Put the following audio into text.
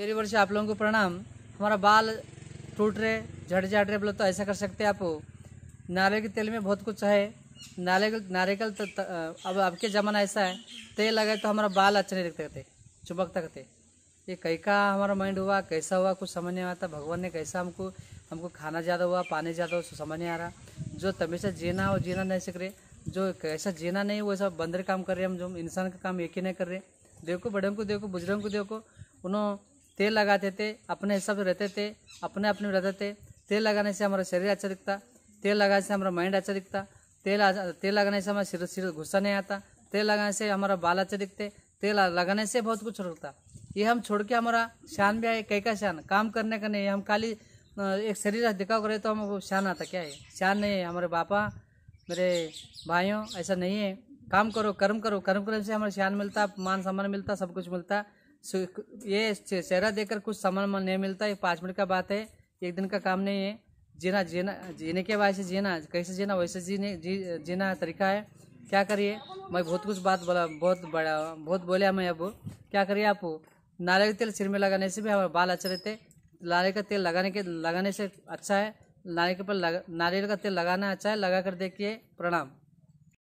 मेरी ओर से आप लोगों को प्रणाम हमारा बाल टूट रहे झड़ जाट रहे बोले तो ऐसा कर सकते आप नारियल के तेल में बहुत कुछ है नारियल नारियल तो, तो अब आपके ज़माना ऐसा है तेल लगाए तो हमारा बाल अच्छे नहीं रखते थे चुपक तक थे ये कई का हमारा माइंड हुआ कैसा हुआ कुछ समझ नहीं आता भगवान ने कैसा हमको हमको खाना ज़्यादा हुआ पानी ज़्यादा हुआ समझ नहीं आ रहा जो तमेशा जीना हो जीना नहीं सीख रहे जो कैसा जीना नहीं वैसा बंदर काम कर रहे हम जो इंसान का काम एक ही नहीं कर रहे देखो बड़ों को देखो बुजुर्गों को देखो उन्होंने तेल लगाते थे अपने हिसाब से रहते थे अपने अपने में रहते थे तेल लगाने से हमारा शरीर अच्छा दिखता तेल लगाने से हमारा माइंड अच्छा दिखता तेल तेल लगाने से हमारा सिर सिर गुस्सा नहीं आता तेल लगाने से हमारा बाल अच्छे दिखते तेल लगाने से बहुत कुछ रुकता ये हम छोड़ के हमारा शान भी आए कई का शान काम करने का नहीं हम खाली एक शरीर दिखाव करे तो हम शान आता क्या है शान नहीं है हमारे पापा मेरे भाइयों ऐसा नहीं है काम करो कर्म करो कर्म करने से हमारा शान मिलता मान सम्मान मिलता सब कुछ मिलता ये चेहरा देखकर कुछ सामान नहीं मिलता ये पाँच मिनट का बात है एक दिन का काम नहीं है जीना जीना जीने के वैसे जीना कैसे जीना वैसे जीने जी जीना तरीका है क्या करिए मैं बहुत कुछ बात बोला बहुत बड़ा बहुत बोले मैं अब क्या करिए आप नारियल तेल सिर में लगाने से भी हमारे बाल अच्छे रहते नारियल का तेल लगाने के लगाने से अच्छा है नारियल के पर नारियल का तेल लगाना अच्छा है लगा कर देखिए प्रणाम